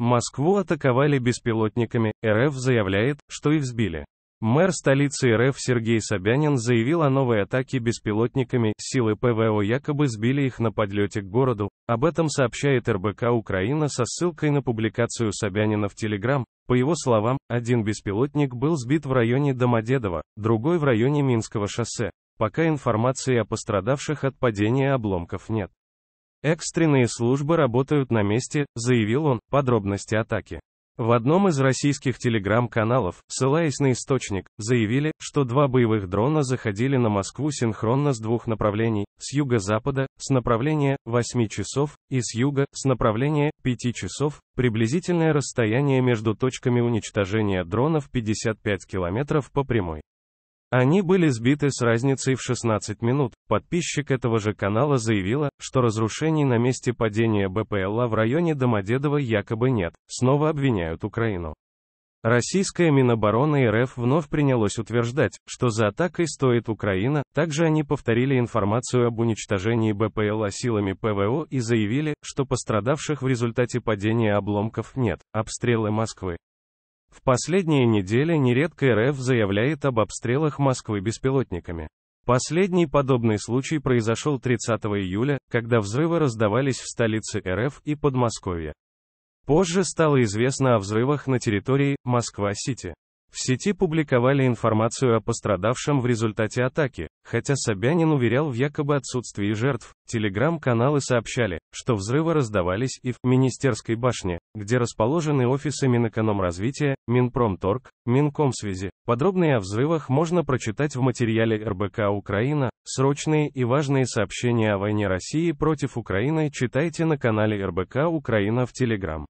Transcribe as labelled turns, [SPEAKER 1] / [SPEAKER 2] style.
[SPEAKER 1] Москву атаковали беспилотниками, РФ заявляет, что их сбили. Мэр столицы РФ Сергей Собянин заявил о новой атаке беспилотниками, силы ПВО якобы сбили их на подлете к городу, об этом сообщает РБК Украина со ссылкой на публикацию Собянина в Телеграм. По его словам, один беспилотник был сбит в районе Домодедово, другой в районе Минского шоссе. Пока информации о пострадавших от падения обломков нет. Экстренные службы работают на месте, заявил он, подробности атаки. В одном из российских телеграм-каналов, ссылаясь на источник, заявили, что два боевых дрона заходили на Москву синхронно с двух направлений, с юго-запада, с направления 8 часов, и с юга, с направления 5 часов, приблизительное расстояние между точками уничтожения дронов 55 километров по прямой. Они были сбиты с разницей в 16 минут. Подписчик этого же канала заявила, что разрушений на месте падения БПЛА в районе Домодедово якобы нет. Снова обвиняют Украину. Российская Минобороны РФ вновь принялось утверждать, что за атакой стоит Украина, также они повторили информацию об уничтожении БПЛА силами ПВО и заявили, что пострадавших в результате падения обломков нет. Обстрелы Москвы. В последние недели нередко РФ заявляет об обстрелах Москвы беспилотниками. Последний подобный случай произошел 30 июля, когда взрывы раздавались в столице РФ и Подмосковье. Позже стало известно о взрывах на территории Москва-Сити. В сети публиковали информацию о пострадавшем в результате атаки, хотя Собянин уверял в якобы отсутствии жертв. Телеграм-каналы сообщали, что взрывы раздавались и в Министерской башне, где расположены офисы Минэкономразвития, Минпромторг, Минкомсвязи. Подробные о взрывах можно прочитать в материале РБК «Украина». Срочные и важные сообщения о войне России против Украины читайте на канале РБК «Украина» в Телеграм.